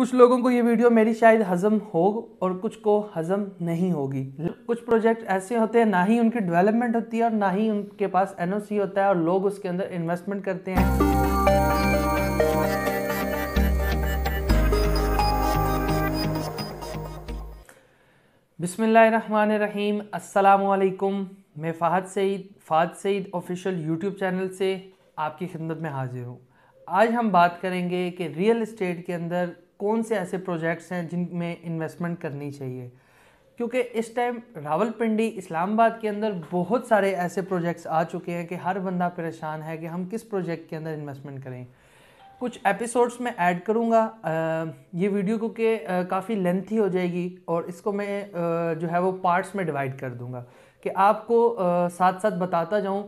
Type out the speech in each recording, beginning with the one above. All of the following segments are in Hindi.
कुछ लोगों को ये वीडियो मेरी शायद हजम हो और कुछ को हजम नहीं होगी कुछ प्रोजेक्ट ऐसे होते हैं ना ही उनकी डेवलपमेंट होती है और ना ही उनके पास एनओसी होता है और लोग उसके अंदर इन्वेस्टमेंट करते हैं बिसमीम असलकुम मैं Fahad Saeed Fahad Saeed official YouTube channel से आपकी खिदमत में हाजिर हूँ आज हम बात करेंगे कि रियल इस्टेट के अंदर कौन से ऐसे प्रोजेक्ट्स हैं जिनमें इन्वेस्टमेंट करनी चाहिए क्योंकि इस टाइम रावलपिंडी इस्लामाबाद के अंदर बहुत सारे ऐसे प्रोजेक्ट्स आ चुके हैं कि हर बंदा परेशान है कि हम किस प्रोजेक्ट के अंदर इन्वेस्टमेंट करें कुछ एपिसोड्स में ऐड करूँगा ये वीडियो क्योंकि काफ़ी लेंथी हो जाएगी और इसको मैं जो है वो पार्ट्स में डिवाइड कर दूँगा कि आपको साथ साथ बताता जाऊँ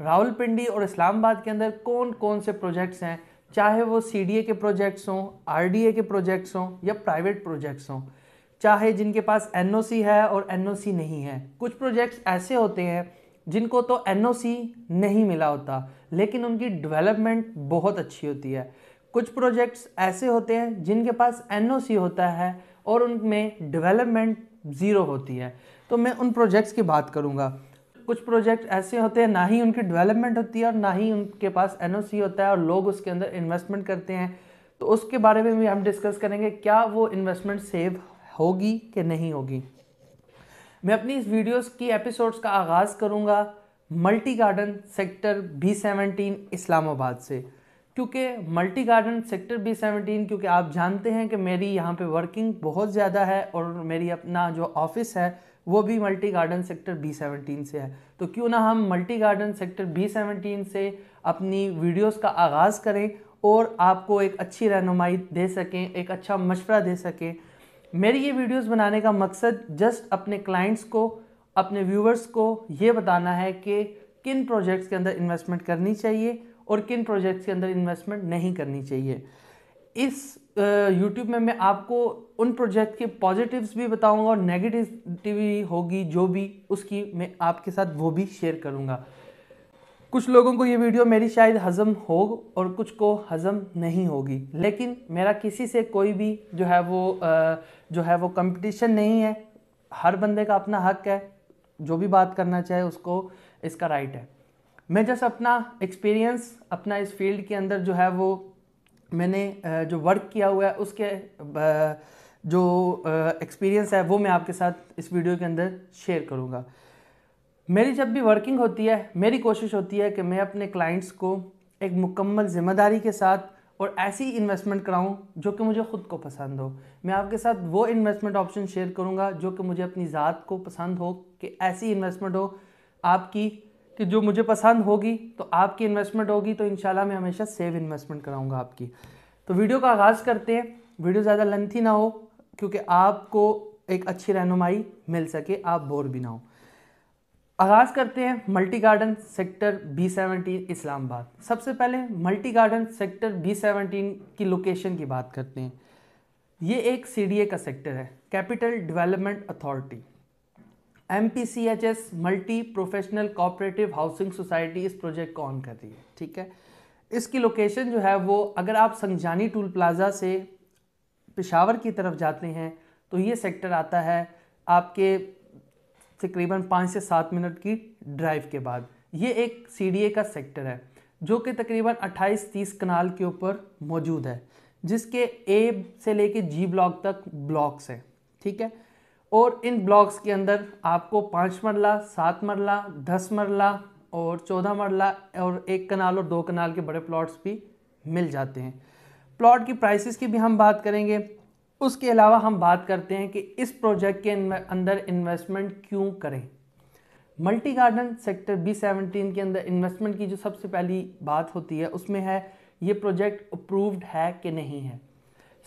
रावलपिंडी और इस्लामाबाद के अंदर कौन कौन से प्रोजेक्ट्स हैं चाहे वो सी के प्रोजेक्ट्स हों आर के प्रोजेक्ट्स हों या प्राइवेट प्रोजेक्ट्स हों चाहे जिनके पास एन है और एन नहीं है कुछ प्रोजेक्ट्स ऐसे होते हैं जिनको तो एन नहीं मिला होता लेकिन उनकी डेवलपमेंट बहुत अच्छी होती है कुछ प्रोजेक्ट्स ऐसे होते हैं जिनके पास एन होता है और उनमें डेवलपमेंट ज़ीरो होती है तो मैं उन प्रोजेक्ट्स की बात करूँगा कुछ प्रोजेक्ट ऐसे होते हैं ना ही उनकी डेवलपमेंट होती है और ना ही उनके पास एन होता है और लोग उसके अंदर इन्वेस्टमेंट करते हैं तो उसके बारे में भी हम डिस्कस करेंगे क्या वो इन्वेस्टमेंट सेव होगी कि नहीं होगी मैं अपनी इस वीडियोस की एपिसोड्स का आगाज़ करूँगा Multi Garden sector B seventeen Islamabad से क्योंकि Multi Garden sector B seventeen क्योंकि आप जानते हैं कि मेरी यहाँ पे वर्किंग बहुत ज़्यादा है और मेरी अपना जो ऑफिस है वो भी Multi Garden sector B seventeen से है तो क्यों ना हम Multi Garden sector B seventeen से अपनी वीडियोस का आगाज़ करें और आपको एक अच्छी रहनुमाई दे सकें एक अच्छा मशवरा दे सकें मेरी ये वीडियोस बनाने का मकसद जस्ट अपने क्लाइंट्स को अपने व्यूवर्स को ये बताना है कि किन प्रोजेक्ट्स के अंदर इन्वेस्टमेंट करनी चाहिए और किन प्रोजेक्ट्स के अंदर इन्वेस्टमेंट नहीं करनी चाहिए इस यूट्यूब में मैं आपको उन प्रोजेक्ट के पॉजिटिव्स भी बताऊंगा और नेगेटिव होगी जो भी उसकी मैं आपके साथ वो भी शेयर करूंगा कुछ लोगों को ये वीडियो मेरी शायद हज़म हो और कुछ को हज़म नहीं होगी लेकिन मेरा किसी से कोई भी जो है वो जो है वो कंपटीशन नहीं है हर बंदे का अपना हक है जो भी बात करना चाहे उसको इसका राइट है मैं जस्ट अपना एक्सपीरियंस अपना इस फील्ड के अंदर जो है वो मैंने जो वर्क किया हुआ है उसके जो एक्सपीरियंस है वो मैं आपके साथ इस वीडियो के अंदर शेयर करूँगा मेरी जब भी वर्किंग होती है मेरी कोशिश होती है कि मैं अपने क्लाइंट्स को एक मुकम्मल ज़िम्मेदारी के साथ और ऐसी इन्वेस्टमेंट कराऊं जो कि मुझे ख़ुद को पसंद हो मैं आपके साथ वो इन्वेस्टमेंट ऑप्शन शेयर करूंगा जो कि मुझे अपनी ज़ात को पसंद हो कि ऐसी इन्वेस्टमेंट हो आपकी कि जो मुझे पसंद होगी तो आपकी इन्वेस्टमेंट होगी तो इनशाला मैं हमेशा सेव इन्वेस्टमेंट कराऊंगा आपकी तो वीडियो का आगाज़ करते हैं वीडियो ज़्यादा लेंथी ना हो क्योंकि आपको एक अच्छी रहनुमाई मिल सके आप बोर भी ना हो आगाज़ करते हैं Multi Garden sector B seventeen Islamabad सबसे पहले Multi Garden sector B seventeen की लोकेशन की बात करते हैं ये एक सी का सेक्टर है Capital Development Authority M P C H S Multi Professional Cooperative Housing Society इस प्रोजेक्ट को ऑन कर रही है ठीक है इसकी लोकेशन जो है वो अगर आप संगजानी टूल प्लाज़ा से पिशावर की तरफ जाते हैं तो ये सेक्टर आता है आपके तकरीबन पाँच से सात मिनट की ड्राइव के बाद ये एक सी का सेक्टर है जो कि तकरीबन 28-30 कनाल के ऊपर मौजूद है जिसके ए से लेके जी ब्लॉक तक ब्लॉक्स हैं ठीक है और इन ब्लॉक्स के अंदर आपको पाँच मरला सात मरला दस मरला और चौदह मरला और एक कनाल और दो कनाल के बड़े प्लॉट्स भी मिल जाते हैं प्लॉट की प्राइसेस की भी हम बात करेंगे उसके अलावा हम बात करते हैं कि इस प्रोजेक्ट के अंदर इन्वेस्टमेंट क्यों करें Multi Garden sector B seventeen के अंदर इन्वेस्टमेंट की जो सबसे पहली बात होती है उसमें है ये प्रोजेक्ट अप्रूव्ड है कि नहीं है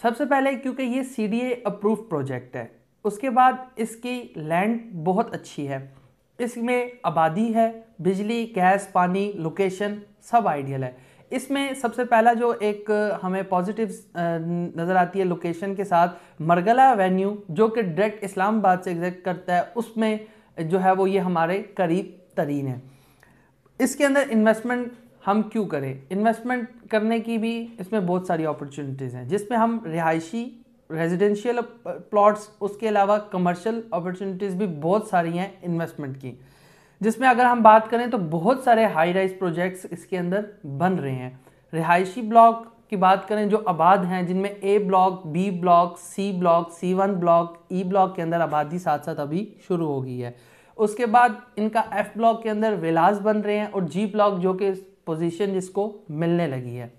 सबसे पहले क्योंकि ये C D A approve project है उसके बाद इसकी लैंड बहुत अच्छी है इसमें आबादी है बिजली गैस पानी लोकेशन सब आइडियल है इसमें सबसे पहला जो एक हमें पॉजिटिव नज़र आती है लोकेशन के साथ मरगला वेन्यू जो कि डायरेक्ट इस्लामाबाद से एग्जैक्ट करता है उसमें जो है वो ये हमारे करीब तरीन है इसके अंदर इन्वेस्टमेंट हम क्यों करें इन्वेस्टमेंट करने की भी इसमें बहुत सारी अपॉर्चुनिटीज़ हैं जिसमें हम रिहायशी रेजिडेंशियल प्लॉट्स uh, उसके अलावा कमर्शियल अपॉर्चुनिटीज़ भी बहुत सारी हैं इन्वेस्टमेंट की जिसमें अगर हम बात करें तो बहुत सारे हाई राइज प्रोजेक्ट्स इसके अंदर बन रहे हैं रिहायशी ब्लॉक की बात करें जो आबाद हैं जिनमें A block B block C block C one block E e block के अंदर आबादी साथ साथ अभी शुरू हो गई है उसके बाद इनका एफ ब्लॉक के अंदर विलास बन रहे हैं और जी ब्लॉक जो कि पोजीशन जिसको मिलने लगी है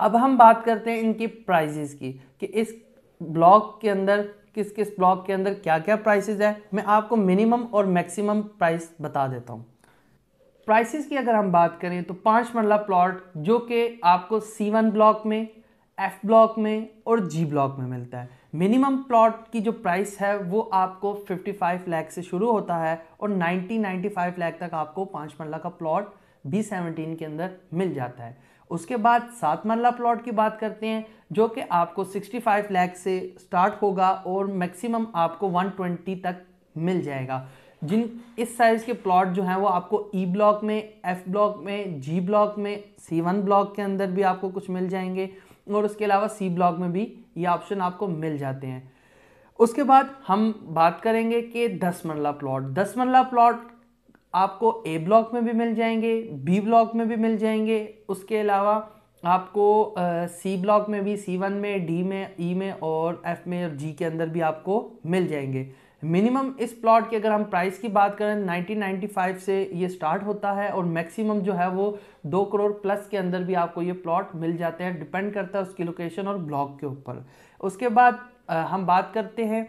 अब हम बात करते हैं इनकी प्राइजेस की कि इस ब्लॉक के अंदर किस किस ब्लॉक के अंदर क्या क्या प्राइसेस है मैं आपको मिनिमम और मैक्सिमम प्राइस बता देता हूँ प्राइसेस की अगर हम बात करें तो पाँच मरला प्लॉट जो कि आपको सी वन ब्लॉक में एफ ब्लॉक में और जी ब्लॉक में मिलता है मिनिमम प्लॉट की जो प्राइस है वो आपको 55 लाख से शुरू होता है और 90 95 लाख तक आपको पाँच मरला का प्लॉट बी सेवनटीन के अंदर मिल जाता है उसके बाद सात मरला प्लॉट की बात करते हैं जो कि आपको 65 लाख से स्टार्ट होगा और मैक्सिमम आपको 120 तक मिल जाएगा जिन इस साइज़ के प्लॉट जो हैं वो आपको ई e ब्लॉक में एफ ब्लॉक में जी ब्लॉक में सी वन ब्लॉक के अंदर भी आपको कुछ मिल जाएंगे और उसके अलावा सी ब्लॉक में भी ये ऑप्शन आपको मिल जाते हैं उसके बाद हम बात करेंगे कि दस मरला प्लॉट दस मरला प्लॉट आपको ए ब्लॉक में भी मिल जाएंगे बी ब्लॉक में भी मिल जाएंगे उसके अलावा आपको सी ब्लॉक में भी सी वन में डी में ई e में और एफ में और जी के अंदर भी आपको मिल जाएंगे मिनिमम इस प्लॉट की अगर हम प्राइस की बात करें 1995 से ये स्टार्ट होता है और मैक्सिमम जो है वो दो करोड़ प्लस के अंदर भी आपको ये प्लॉट मिल जाते हैं डिपेंड करता है उसकी लोकेशन और ब्लॉक के ऊपर उसके बाद आ, हम बात करते हैं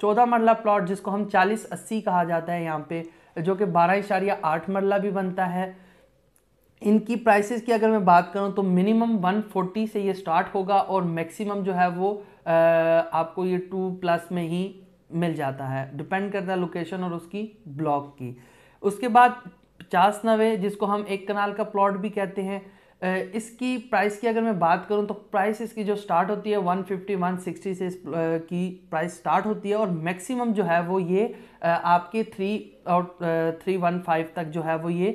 चौदह मरला प्लॉट जिसको हम चालीस अस्सी कहा जाता है यहाँ पे जो कि बारह इशारिया आठ मरला भी बनता है इनकी प्राइसेस की अगर मैं बात करूं तो मिनिमम 140 से ये स्टार्ट होगा और मैक्सिमम जो है वो आ, आपको ये टू प्लस में ही मिल जाता है डिपेंड करता है लोकेशन और उसकी ब्लॉक की उसके बाद पचास नवे जिसको हम एक कनाल का प्लॉट भी कहते हैं इसकी प्राइस की अगर मैं बात करूं तो प्राइस इसकी जो स्टार्ट होती है 150 160 से इस की प्राइस स्टार्ट होती है और मैक्सिमम जो है वो ये आपके थ्री और थ्री वन फाइव तक जो है वो ये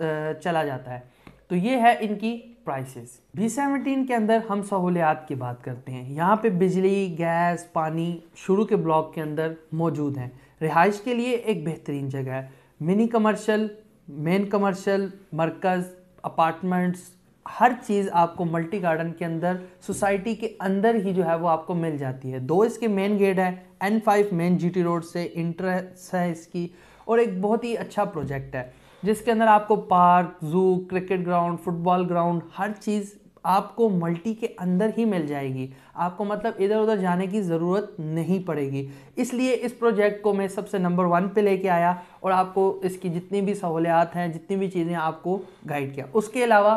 चला जाता है तो ये है इनकी प्राइसेस बी सेवनटीन के अंदर हम सहूलियात की बात करते हैं यहाँ पे बिजली गैस पानी शुरू के ब्लॉक के अंदर मौजूद हैं रिहाइश के लिए एक बेहतरीन जगह है मिनी कमर्शल मेन कमर्शल मरकज़ अपार्टमेंट्स हर चीज़ आपको मल्टी गार्डन के अंदर सोसाइटी के अंदर ही जो है वो आपको मिल जाती है दो इसके मेन गेट है N five main G road से इंटरेस्ट है इसकी और एक बहुत ही अच्छा प्रोजेक्ट है जिसके अंदर आपको park zoo cricket ground football ground हर चीज़ आपको मल्टी के अंदर ही मिल जाएगी आपको मतलब इधर उधर जाने की ज़रूरत नहीं पड़ेगी इसलिए इस प्रोजेक्ट को मैं सबसे नंबर वन पे लेके आया और आपको इसकी जितनी भी सहूलियात हैं जितनी भी चीज़ें आपको गाइड किया उसके अलावा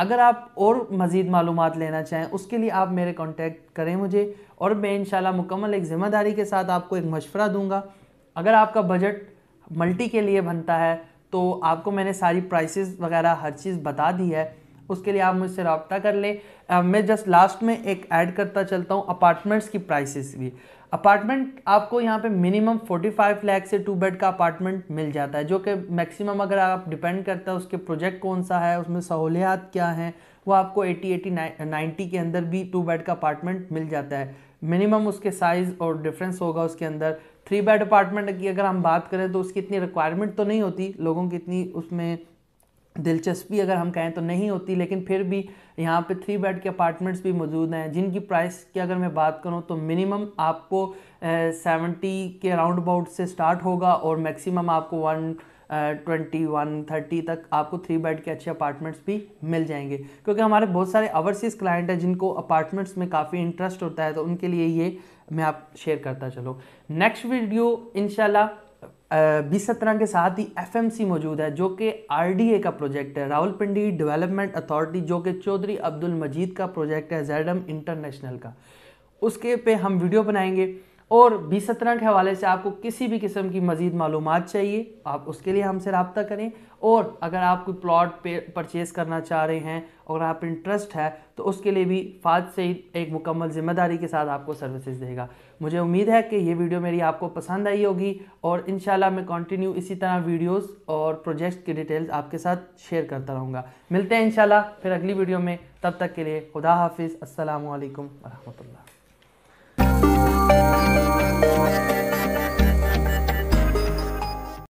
अगर आप और मज़ीद मालूम लेना चाहें उसके लिए आप मेरे कॉन्टेक्ट करें मुझे और मैं इन मुकम्मल एक ज़िम्मेदारी के साथ आपको एक मशवरा दूंगा अगर आपका बजट मल्टी के लिए बनता है तो आपको मैंने सारी प्राइसेस वगैरह हर चीज़ बता दी है उसके लिए आप मुझसे रबता कर लें मैं जस्ट लास्ट में एक ऐड करता चलता हूँ अपार्टमेंट्स की प्राइसेस भी अपार्टमेंट आपको यहाँ पे मिनिमम 45 लाख से टू बेड का अपार्टमेंट मिल जाता है जो कि मैक्सिमम अगर आप डिपेंड करता है उसके प्रोजेक्ट कौन सा है उसमें सहूलियात क्या हैं वो आपको 80 80 90 के अंदर भी टू बेड का अपार्टमेंट मिल जाता है मिनिमम उसके साइज़ और डिफरेंस होगा उसके अंदर थ्री बेड अपार्टमेंट की अगर हम बात करें तो उसकी इतनी रिक्वायरमेंट तो नहीं होती लोगों की इतनी उसमें दिलचस्पी अगर हम कहें तो नहीं होती लेकिन फिर भी यहाँ पे थ्री बेड के अपार्टमेंट्स भी मौजूद हैं जिनकी प्राइस की अगर मैं बात करूँ तो मिनिमम आपको सेवेंटी के राउंड अबाउट से स्टार्ट होगा और मैक्सिमम आपको वन ट्वेंटी वन थर्टी तक आपको थ्री बेड के अच्छे अपार्टमेंट्स भी मिल जाएंगे क्योंकि हमारे बहुत सारे ओवरसीज़ क्लाइंट हैं जिनको अपार्टमेंट्स में काफ़ी इंटरेस्ट होता है तो उनके लिए ये मैं आप शेयर करता चलो नेक्स्ट वीडियो इनशाला बीस सत्रह के साथ ही सी मौजूद है जो कि ए का प्रोजेक्ट है पिंडी डेवलपमेंट अथॉरिटी जो कि चौधरी अब्दुल मजीद का प्रोजेक्ट है जैडम इंटरनेशनल का उसके पे हम वीडियो बनाएंगे और बीस सत्रह के हवाले से आपको किसी भी किस्म की मज़ीद मालूम चाहिए आप उसके लिए हमसे रबता करें और अगर आप कोई प्लॉट पे परचेज़ करना चाह रहे हैं और आप इंटरेस्ट है तो उसके लिए भी फाज से एक मुकम्मल ज़िम्मेदारी के साथ आपको सर्विसेज देगा मुझे उम्मीद है कि ये वीडियो मेरी आपको पसंद आई होगी और इन मैं कंटिन्यू इसी तरह वीडियोस और प्रोजेक्ट की डिटेल्स आपके साथ शेयर करता रहूँगा मिलते हैं इन फिर अगली वीडियो में तब तक के लिए खुदा हाफिज़ अल्लाम वरहमल Thank you.